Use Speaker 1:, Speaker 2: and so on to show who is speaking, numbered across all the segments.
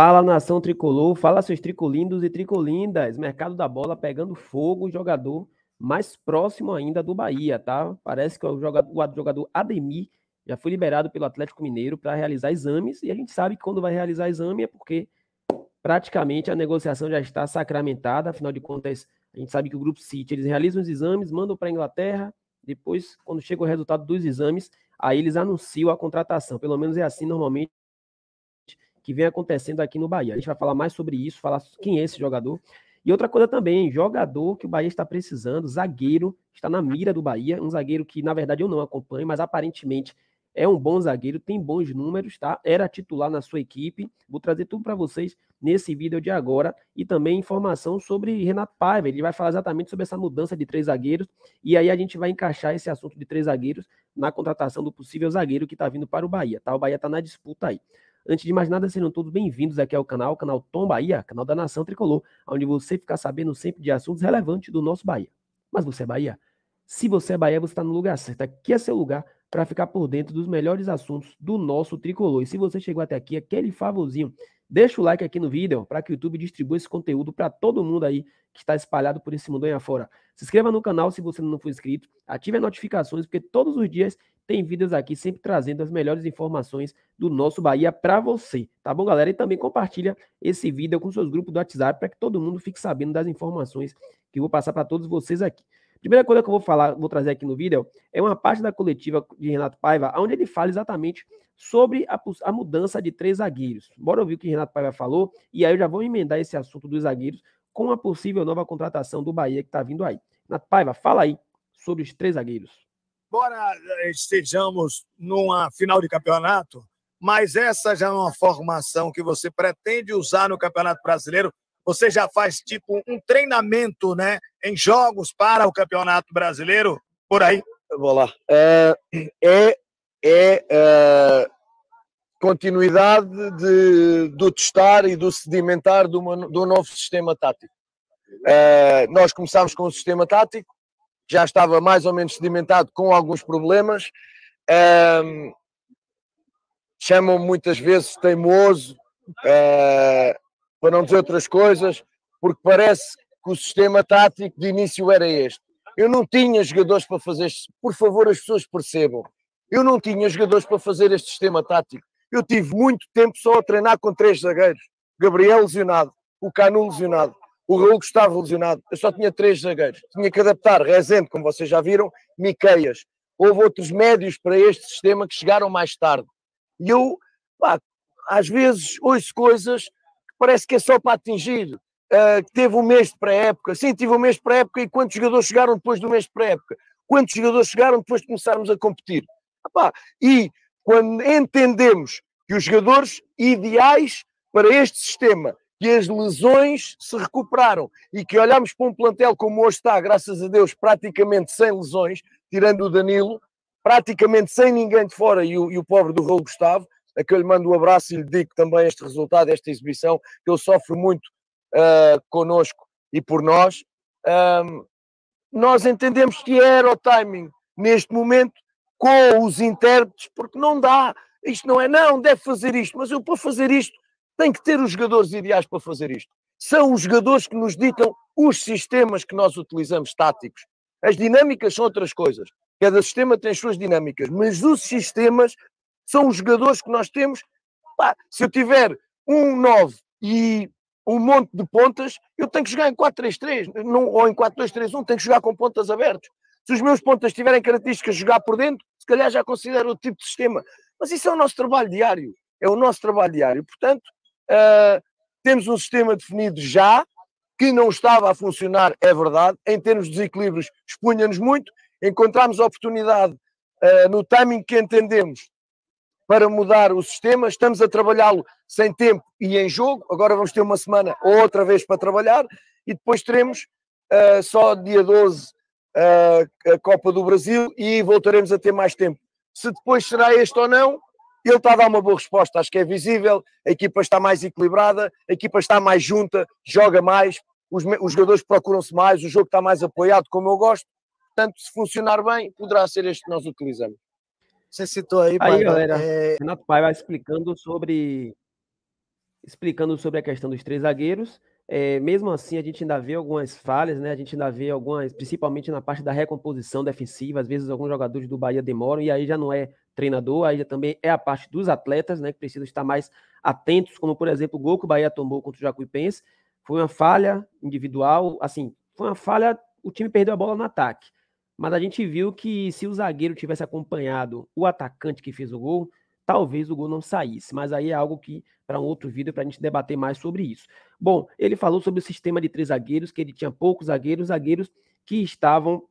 Speaker 1: Fala nação tricolor, fala seus tricolindos e tricolindas. Mercado da bola pegando fogo, jogador mais próximo ainda do Bahia, tá? Parece que o jogador, o jogador Ademir já foi liberado pelo Atlético Mineiro para realizar exames e a gente sabe que quando vai realizar exame é porque praticamente a negociação já está sacramentada, afinal de contas, a gente sabe que o grupo City, eles realizam os exames, mandam para a Inglaterra, depois quando chega o resultado dos exames, aí eles anunciam a contratação. Pelo menos é assim normalmente que vem acontecendo aqui no Bahia. A gente vai falar mais sobre isso, falar quem é esse jogador. E outra coisa também, jogador que o Bahia está precisando, zagueiro, está na mira do Bahia, um zagueiro que, na verdade, eu não acompanho, mas aparentemente é um bom zagueiro, tem bons números, tá? Era titular na sua equipe. Vou trazer tudo para vocês nesse vídeo de agora e também informação sobre Renato Paiva. Ele vai falar exatamente sobre essa mudança de três zagueiros e aí a gente vai encaixar esse assunto de três zagueiros na contratação do possível zagueiro que está vindo para o Bahia, tá? O Bahia está na disputa aí. Antes de mais nada, sejam todos bem-vindos aqui ao canal, canal Tom Bahia, canal da Nação Tricolor, onde você fica sabendo sempre de assuntos relevantes do nosso Bahia. Mas você é Bahia? Se você é Bahia, você está no lugar certo. Aqui é seu lugar para ficar por dentro dos melhores assuntos do nosso tricolor. E se você chegou até aqui, aquele favorzinho Deixa o like aqui no vídeo para que o YouTube distribua esse conteúdo para todo mundo aí que está espalhado por esse mundo aí afora. Se inscreva no canal se você não for inscrito, ative as notificações, porque todos os dias tem vídeos aqui sempre trazendo as melhores informações do nosso Bahia para você, tá bom, galera? E também compartilha esse vídeo com seus grupos do WhatsApp para que todo mundo fique sabendo das informações que eu vou passar para todos vocês aqui. A primeira coisa que eu vou falar, vou trazer aqui no vídeo, é uma parte da coletiva de Renato Paiva, onde ele fala exatamente sobre a, a, mudança de três zagueiros. Bora ouvir o que Renato Paiva falou, e aí eu já vou emendar esse assunto dos zagueiros com a possível nova contratação do Bahia que está vindo aí. Renato Paiva, fala aí sobre os três
Speaker 2: zagueiros. Embora eh, estejamos numa final de campeonato, mas essa já é uma formação que você pretende usar no Campeonato Brasileiro você já faz tipo um treinamento, né, em jogos para o Campeonato Brasileiro? Por aí. Eu vou lá. É, é, é, é continuidade de, do testar e do sedimentar do uma, novo sistema tático. É, nós começámos com o sistema tático, já estava mais ou menos sedimentado com alguns problemas. Uh, chamam muitas vezes teimoso, para não dizer outras coisas, porque parece que o sistema tático de início era este. Eu não tinha jogadores para fazer este. Por favor, as pessoas percebam. Eu não tinha jogadores para fazer este sistema tático. Eu tive muito tempo só a treinar com três zagueiros. Gabriel lesionado, o Canu lesionado, o Raul Gustavo lesionado. Eu só tinha três zagueiros. Tinha que adaptar Rezende, como vocês já viram, Miqueias. Houve outros médios para este sistema que chegaram mais tarde. E eu, pá, às vezes ouço coisas parece que é só para atingido. Uh, eh, teve um mês de pré-época, sim, tive um mês de pré-época e quantos jogadores chegaram depois do mês de pré-época? Quantos jogadores chegaram depois de começarmos a competir? Epá, e quando entendemos que os jogadores ideais para este sistema, que as lesões se recuperaram e que olhamos para um plantel como hoje está, graças a Deus, praticamente sem lesões, tirando o Danilo, praticamente sem ninguém de fora e o, e o pobre do Raul Gustavo, a que eu lhe mando um abraço e lhe digo também este resultado, esta exibição, que ele sofre muito uh, connosco e por nós. Um, nós entendemos que era o timing neste momento com os intérpretes, porque não dá, isto não é, não, deve fazer isto, mas eu para fazer isto tenho que ter os jogadores ideais para fazer isto. São os jogadores que nos ditam os sistemas que nós utilizamos táticos. As dinâmicas são outras coisas. Cada sistema tem as suas dinâmicas, mas os sistemas são os jogadores que nós temos. Pá, se eu tiver um 9 e um monte de pontas, eu tenho que jogar em 4-3-3 ou em 4-2-3-1, tenho que jogar com pontas abertas. Se os meus pontas tiverem características de jogar por dentro, se calhar já considero outro tipo de sistema. Mas isso é o nosso trabalho diário. É o nosso trabalho diário. Portanto, uh, temos um sistema definido já, que não estava a funcionar, é verdade. Em termos de desequilíbrios, expunha-nos muito. Encontramos oportunidade uh, no timing que entendemos para mudar o sistema, estamos a trabalhá-lo sem tempo e em jogo, agora vamos ter uma semana ou outra vez para trabalhar, e depois teremos uh, só dia 12 uh, ah, a Copa do Brasil e voltaremos a ter mais tempo. Se depois será este ou não, ele está a dar uma boa resposta, acho que é visível, a equipa está mais equilibrada, a equipa está mais junta, joga mais, os, os jogadores procuram-se mais, o jogo está mais apoiado, como eu gosto, portanto, se funcionar bem, poderá ser este que nós utilizamos. Você citou aí, aí galera. É...
Speaker 1: Renato vai explicando sobre explicando sobre a questão dos três zagueiros. É, mesmo assim, a gente ainda vê algumas falhas, né? A gente ainda vê algumas, principalmente na parte da recomposição defensiva. Às vezes, alguns jogadores do Bahia demoram e aí já não é treinador, aí já também é a parte dos atletas, né? Que precisam estar mais atentos, como por exemplo o gol que o Bahia tomou contra o Jacuipense. Foi uma falha individual, assim, foi uma falha. O time perdeu a bola no ataque. Mas a gente viu que se o zagueiro tivesse acompanhado o atacante que fez o gol, talvez o gol não saísse. Mas aí é algo que para um outro vídeo para a gente debater mais sobre isso. Bom, ele falou sobre o sistema de três zagueiros, que ele tinha poucos zagueiros, zagueiros que estavam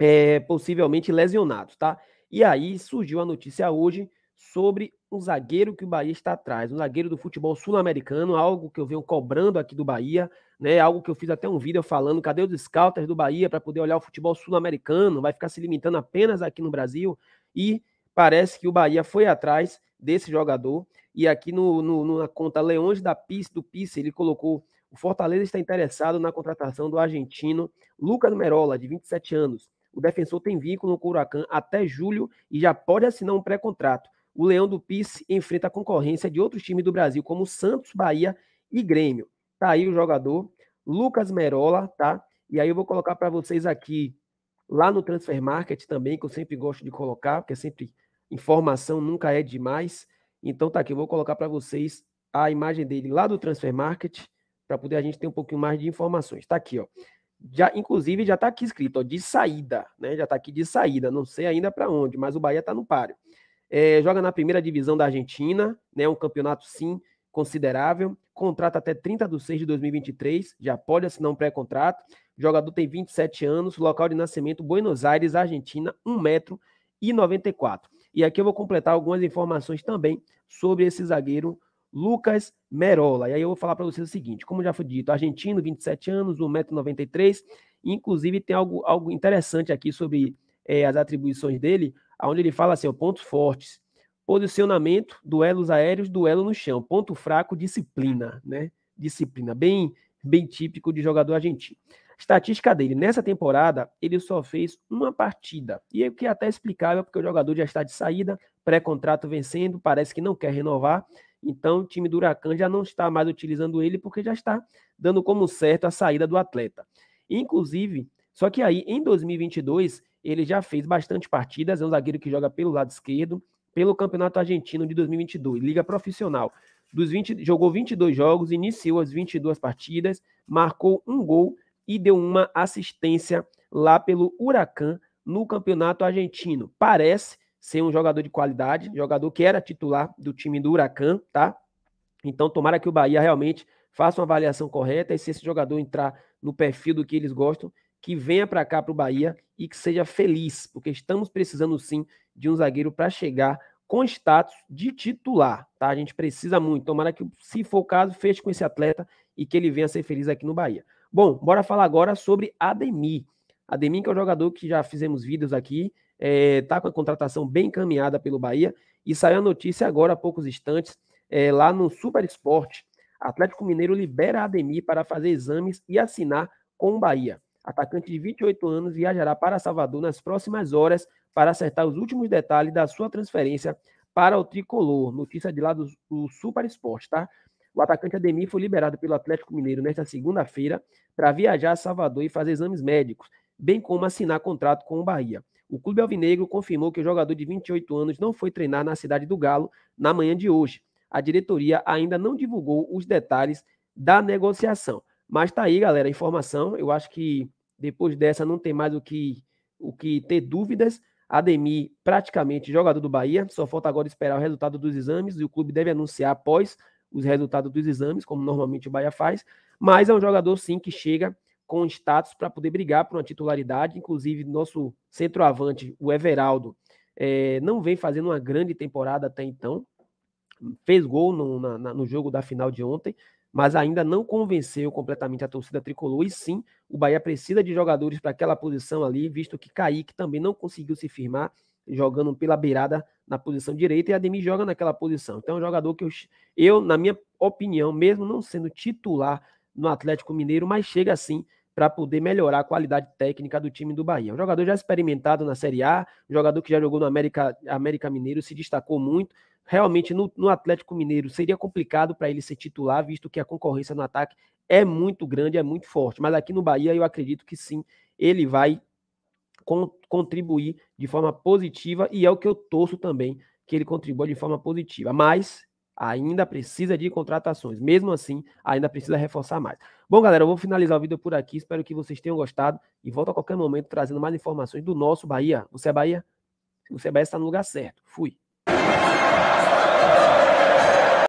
Speaker 1: é, possivelmente lesionados, tá? E aí surgiu a notícia hoje sobre um zagueiro que o Bahia está atrás, um zagueiro do futebol sul-americano, algo que eu venho cobrando aqui do Bahia, né? Algo que eu fiz até um vídeo falando, cadê os scouts do Bahia para poder olhar o futebol sul-americano? Vai ficar se limitando apenas aqui no Brasil e parece que o Bahia foi atrás desse jogador e aqui no, no na conta Leões da Pis do Pis ele colocou o Fortaleza está interessado na contratação do argentino Lucas Merola, de 27 anos. O defensor tem vínculo com o Huracan até julho e já pode assinar um pré-contrato o Leão do Pice enfrenta a concorrência de outros times do Brasil, como Santos, Bahia e Grêmio. Tá aí o jogador, Lucas Merola, tá? E aí eu vou colocar para vocês aqui, lá no Transfer Market também, que eu sempre gosto de colocar, porque sempre informação nunca é demais. Então tá aqui, eu vou colocar para vocês a imagem dele lá do Transfer Market, para poder a gente ter um pouquinho mais de informações. Tá aqui, ó. Já, inclusive já tá aqui escrito, ó, de saída, né? Já tá aqui de saída, não sei ainda para onde, mas o Bahia tá no páreo é, joga na primeira divisão da Argentina, né? Um campeonato, sim, considerável. Contrata até 30 de 6 de 2023, já pode assinar um pré-contrato. Jogador tem 27 anos, local de nascimento Buenos Aires, Argentina, 1,94m. E aqui eu vou completar algumas informações também sobre esse zagueiro Lucas Merola. E aí eu vou falar para vocês o seguinte: como já foi dito, argentino, 27 anos, 1,93m. Inclusive, tem algo, algo interessante aqui sobre é, as atribuições dele, onde ele fala assim: pontos fortes, posicionamento, duelos aéreos, duelo no chão. Ponto fraco, disciplina, né? Disciplina, bem, bem típico de jogador argentino. Estatística dele, nessa temporada, ele só fez uma partida. E é o que é até explicável, porque o jogador já está de saída, pré-contrato vencendo, parece que não quer renovar. Então, o time do Huracan já não está mais utilizando ele, porque já está dando como certo a saída do atleta. Inclusive, só que aí, em 2022, ele já fez bastante partidas, é um zagueiro que joga pelo lado esquerdo, pelo Campeonato Argentino de 2022, Liga Profissional. Dos 20, jogou 22 jogos, iniciou as 22 partidas, marcou um gol e deu uma assistência lá pelo Huracan no Campeonato Argentino. Parece ser um jogador de qualidade, jogador que era titular do time do Huracan, tá? Então, tomara que o Bahia realmente faça uma avaliação correta e se esse jogador entrar no perfil do que eles gostam, que venha para cá, para o Bahia, e que seja feliz, porque estamos precisando sim de um zagueiro para chegar com status de titular, tá? A gente precisa muito. Tomara que, se for o caso, feche com esse atleta e que ele venha ser feliz aqui no Bahia. Bom, bora falar agora sobre Ademir. Ademir, que é um jogador que já fizemos vídeos aqui, é, tá com a contratação bem encaminhada pelo Bahia e saiu a notícia agora há poucos instantes é, lá no Super Esporte. Atlético Mineiro libera Ademir para fazer exames e assinar com o Bahia atacante de 28 anos, viajará para Salvador nas próximas horas para acertar os últimos detalhes da sua transferência para o tricolor. Notícia de lá do, do Super Esporte, tá? O atacante Ademir foi liberado pelo Atlético Mineiro nesta segunda-feira para viajar a Salvador e fazer exames médicos, bem como assinar contrato com o Bahia. O clube alvinegro confirmou que o jogador de 28 anos não foi treinar na cidade do Galo na manhã de hoje. A diretoria ainda não divulgou os detalhes da negociação. Mas tá aí, galera, a informação. Eu acho que depois dessa, não tem mais o que, o que ter dúvidas. Ademir, praticamente jogador do Bahia, só falta agora esperar o resultado dos exames e o clube deve anunciar após os resultados dos exames, como normalmente o Bahia faz. Mas é um jogador, sim, que chega com status para poder brigar por uma titularidade. Inclusive, nosso centroavante, o Everaldo, é, não vem fazendo uma grande temporada até então. Fez gol no, na, no jogo da final de ontem, mas ainda não convenceu completamente a torcida tricolor. E sim, o Bahia precisa de jogadores para aquela posição ali, visto que Kaique também não conseguiu se firmar jogando pela beirada na posição direita e Ademir joga naquela posição. Então é um jogador que eu, eu na minha opinião, mesmo não sendo titular no Atlético Mineiro, mas chega assim para poder melhorar a qualidade técnica do time do Bahia. Um jogador já experimentado na Série A, um jogador que já jogou no América, América Mineiro, se destacou muito, realmente no, no Atlético Mineiro seria complicado para ele ser titular, visto que a concorrência no ataque é muito grande, é muito forte. Mas aqui no Bahia eu acredito que sim, ele vai con contribuir de forma positiva e é o que eu torço também que ele contribua de forma positiva. Mas ainda precisa de contratações. Mesmo assim, ainda precisa reforçar mais. Bom, galera, eu vou finalizar o vídeo por aqui. Espero que vocês tenham gostado e volto a qualquer momento trazendo mais informações do nosso Bahia. Você é Bahia? você é Bahia, está no lugar certo. Fui.